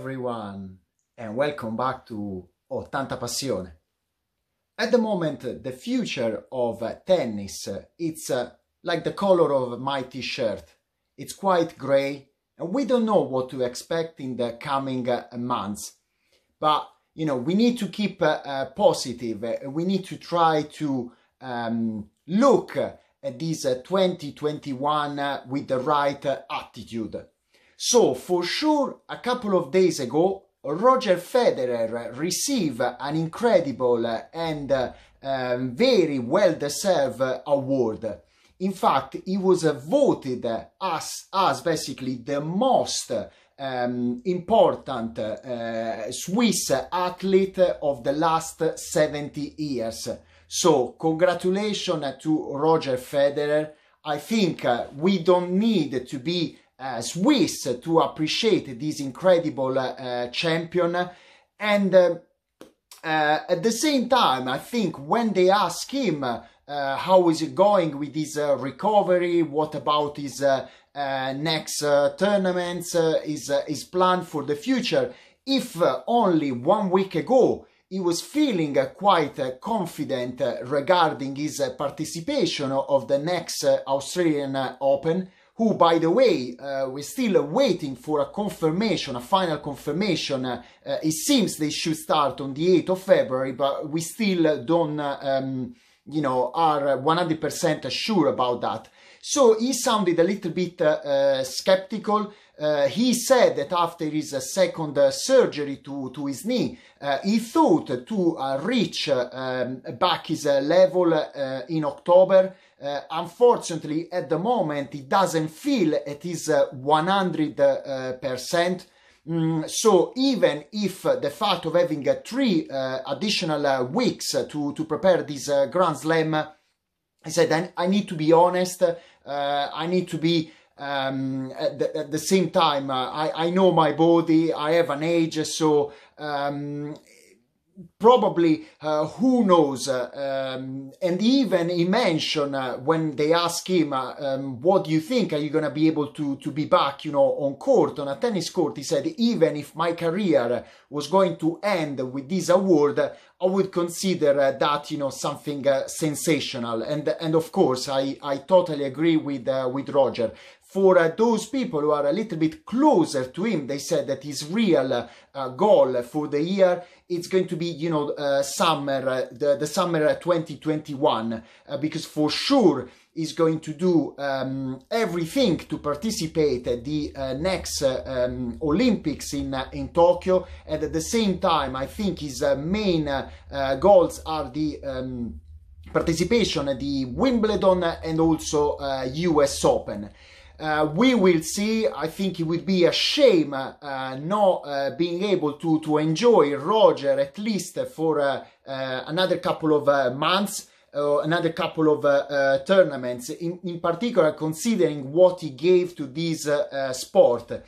everyone and welcome back to Ottanta Passione. At the moment the future of tennis it's uh, like the color of my t-shirt. It's quite grey and we don't know what to expect in the coming uh, months. But you know we need to keep uh, positive, we need to try to um, look at this 2021 with the right attitude. So for sure, a couple of days ago, Roger Federer received an incredible and uh, um, very well-deserved award. In fact, he was uh, voted as, as basically the most um, important uh, Swiss athlete of the last 70 years. So congratulations to Roger Federer. I think uh, we don't need to be uh, Swiss to appreciate this incredible uh, champion. And uh, at the same time, I think when they ask him how is it going with his recovery, what about his next tournaments, his, his plan for the future, if only one week ago he was feeling quite confident regarding his participation of the next Australian Open, who, by the way, uh, we're still waiting for a confirmation, a final confirmation. Uh, it seems they should start on the 8th of February, but we still don't, uh, um, you know, are 100% sure about that. So he sounded a little bit uh, uh, skeptical uh, he said that after his uh, second uh, surgery to, to his knee, uh, he thought to uh, reach uh, um, back his level in October. unfortunately, at the moment, he doesn't feel at his 100%. Mm, so even if the fact of having three additional weeks to, to prepare this Grand Slam, I said, I, I need to be honest, I need to be um, at, the, at, the, same time, uh, I, I, know my body, I have an age, so um, probably uh, who knows. Uh, um, and even he mentioned uh, when they ask him, uh, um, what do you think? Are you going to be able to, to be back, you know, on court, on a tennis court? He said, even if my career was going to end with this award, I would consider uh, that you know something uh, sensational, and and of course I I totally agree with uh, with Roger for uh, those people who are a little bit closer to him, they said that his real uh, goal for the year it's going to be you know uh, summer uh, the, the summer uh, 2021 uh, because for sure he's going to do um, everything to participate at the next um, Olympics in in Tokyo and at the same time I think his main goals are the um, participation at the Wimbledon and also uh, US Open. Uh, we will see. I think it would be a shame uh, not uh, being able to, to enjoy Roger at least for uh, uh, another couple of uh, months. another couple of tournaments, in, in particular considering what he gave to this sport.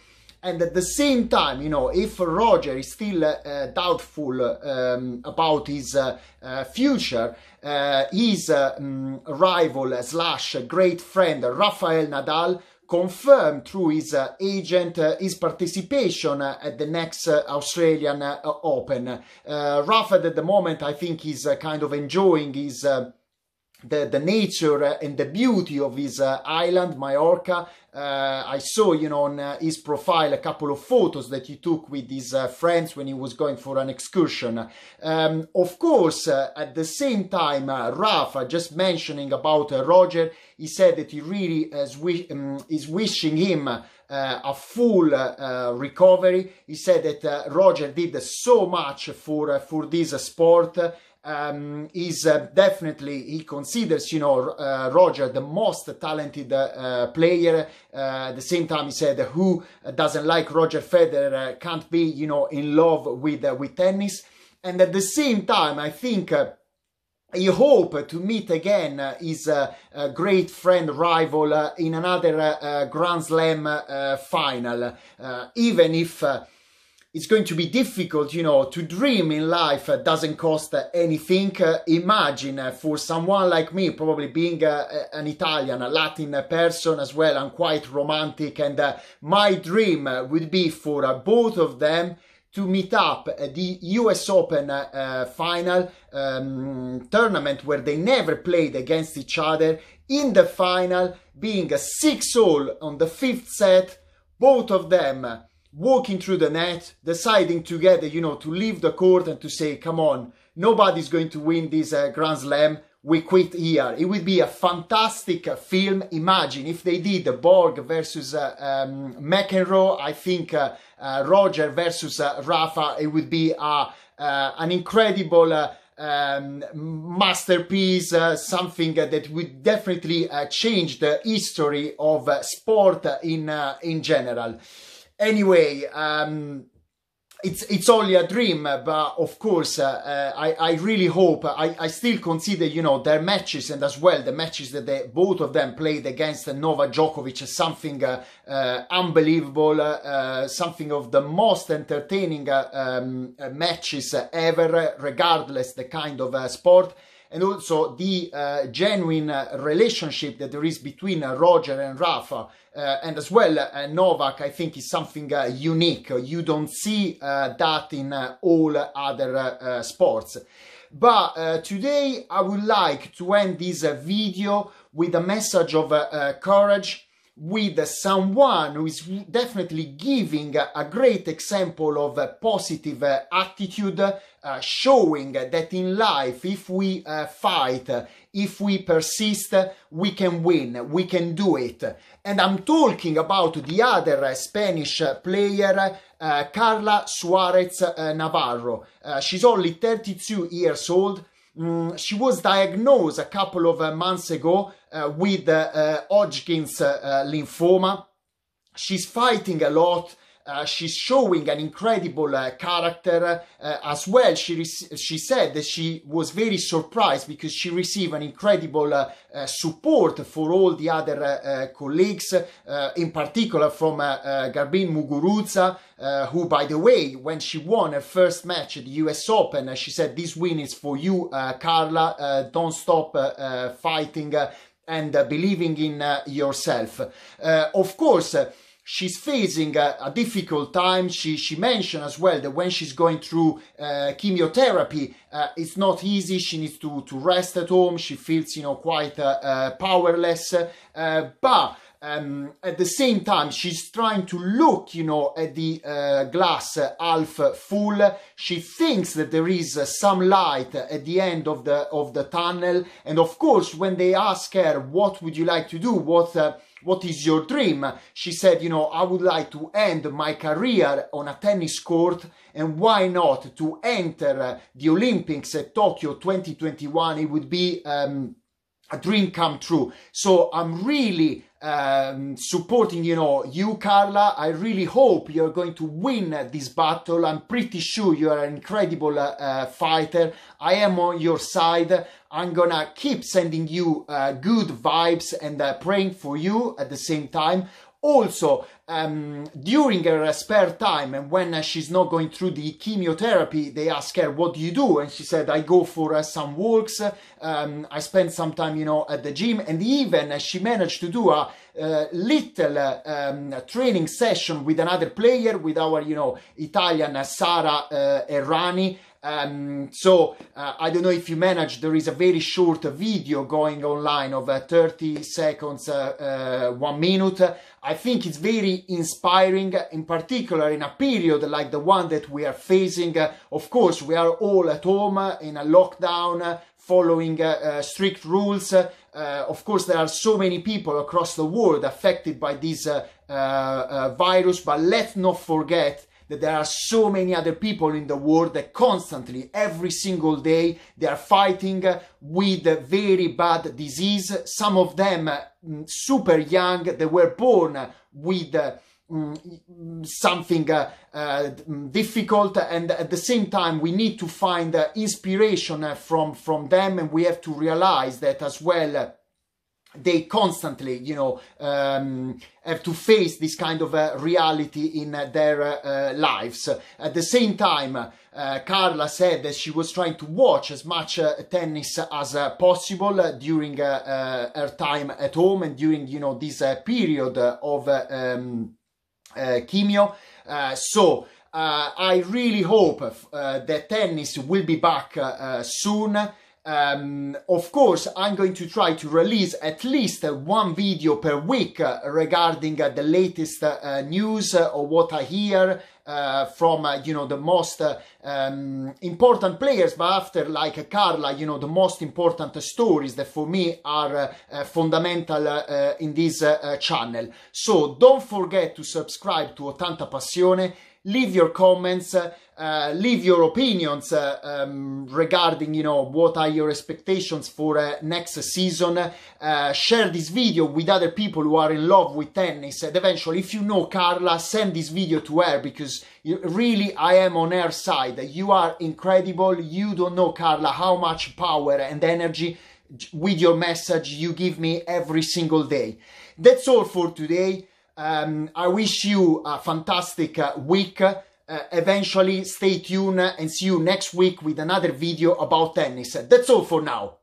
And at the same time, you know, if Roger is still doubtful um, about his future, his um, rival slash great friend Rafael Nadal confirmed through his uh, agent uh, his participation uh, at the next uh, Australian uh, Open. Uh, at the moment, I think, he's uh, kind of enjoying his the, the nature and the beauty of his uh, island, Mallorca. Uh, I saw, you know, on uh, his profile a couple of photos that he took with his uh, friends when he was going for an excursion. Um, of course, uh, at the same time, uh, Rafa, just mentioning about Roger, he said that he really is, wish um, is wishing him a full recovery. He said that Roger did so much for, for this sport um, is uh, definitely he considers you know uh, Roger the most talented uh, player. Uh, at the same time, he said who doesn't like Roger Federer uh, can't be you know in love with uh, with tennis. And at the same time, I think. he hope to meet again his great friend rival in another Grand Slam final, even if it's going to be difficult, you know, to dream in life uh, doesn't cost uh, anything. Uh, imagine uh, for someone like me, probably being uh, an Italian, a Latin person as well, I'm quite romantic, and uh, my dream would be for both of them to meet up at the US Open final um, tournament where they never played against each other in the final, being a six all on the fifth set, both of them walking through the net, deciding together, you know, to leave the court and to say, come on, nobody's going to win this uh, Grand Slam. We quit here. It would be a fantastic uh, film. Imagine if they did Borg versus uh, um, McEnroe. I think uh, uh, Roger versus uh, Rafa. It would be an incredible um, masterpiece, uh, something uh, that would definitely uh, change the history of sport in in general anyway, um, it's it's only a dream, but of course, uh, uh, I I really hope I, I still consider you know their matches and as well the matches that they, both of them played against Novak Djokovic is something uh, uh, unbelievable, uh, something of the most entertaining uh, um, matches ever, regardless the kind of sport and also the uh, genuine uh, relationship that there is between uh, Roger and Rafa, uh, and as well uh, Novak, I think is something uh, unique. You don't see that in all other sports. But today I would like to end this video with a message of courage with someone who is definitely giving a great example of a positive uh, attitude, uh, showing that in life, if we uh, fight, if we persist, we can win, we can do it. And I'm talking about the other uh, Spanish uh, player, uh, Carla Suarez Navarro. she's only 32 years old. Mm, she was diagnosed a couple of months ago uh, with uh, uh, Hodgkin's lymphoma. She's fighting a lot. Uh, she's showing an incredible uh, character uh, as well. She she said that she was very surprised because she received an incredible support for all the other colleagues, in particular from Garbin Muguruza, who, by the way, when she won her first match at the U.S. Open, she said, "This win is for you, Carla. don't stop fighting." and believing in uh, yourself. Uh, of course, she's facing a, a, difficult time. She she mentioned as well that when she's going through uh, chemotherapy, uh, it's not easy. She needs to to rest at home. She feels you know quite uh, uh powerless, but um, at the same time she's trying to look you know at the uh, glass half full she thinks that there is uh, some light at the end of the of the tunnel and of course when they ask her what would you like to do what uh, what is your dream she said you know i would like to end my career on a tennis court and why not to enter uh, the olympics at tokyo 2021 it would be um, a dream come true so i'm really um, supporting, you know, you, Carla. I really hope you're going to win this battle. I'm pretty sure you are an incredible uh, uh, fighter. I am on your side. I'm gonna keep sending you uh, good vibes and uh, praying for you at the same time also um, during her spare time and when she's not going through the chemotherapy they ask her what do you do and she said i go for uh, some walks um, i spend some time you know at the gym and even uh, she managed to do a uh, little um, training session with another player, with our, you know, Italian Sara uh, Errani. Um, so uh, I don't know if you managed, there is a very short video going online of 30 seconds, one minute. I think it's very inspiring, in particular in a period like the one that we are facing. of course, we are all at home in a lockdown following uh, uh, strict rules. Uh, of course, there are so many people across the world affected by this virus, but let's not forget that there are so many other people in the world that constantly, every single day, they are fighting with a very bad disease. Some of them mm, super young, they were born with Mm, something uh, uh, difficult and at the same time we need to find uh, inspiration from from them and we have to realize that as well they constantly, you know, um, have to face this kind of uh, reality in uh, their uh, lives. At the same time, Carla said that she was trying to watch as much tennis as possible during her time at home and during, you know, this period of. Um, Kimio. Uh, uh, so uh, I really hope that tennis will be back soon um, of course, I'm going to try to release at least one video per week uh, regarding uh, the latest uh, news or what I hear uh, from uh, you know the most uh, um, important players but after like Carla you know the most important stories that for me are fundamental in this channel so don't forget to subscribe to Ottanta Passione leave your comments, uh, uh, leave your opinions uh, um, regarding, you know, what are your expectations for uh, next season. Uh, share this video with other people who are in love with tennis. And eventually, if you know Carla, send this video to her because you, really I am on her side. You are incredible. You don't know, Carla, how much power and energy with your message you give me every single day. That's all for today. Um, I wish you a fantastic uh, week. Uh, eventually stay tuned and see you next week with another video about tennis. That's all for now.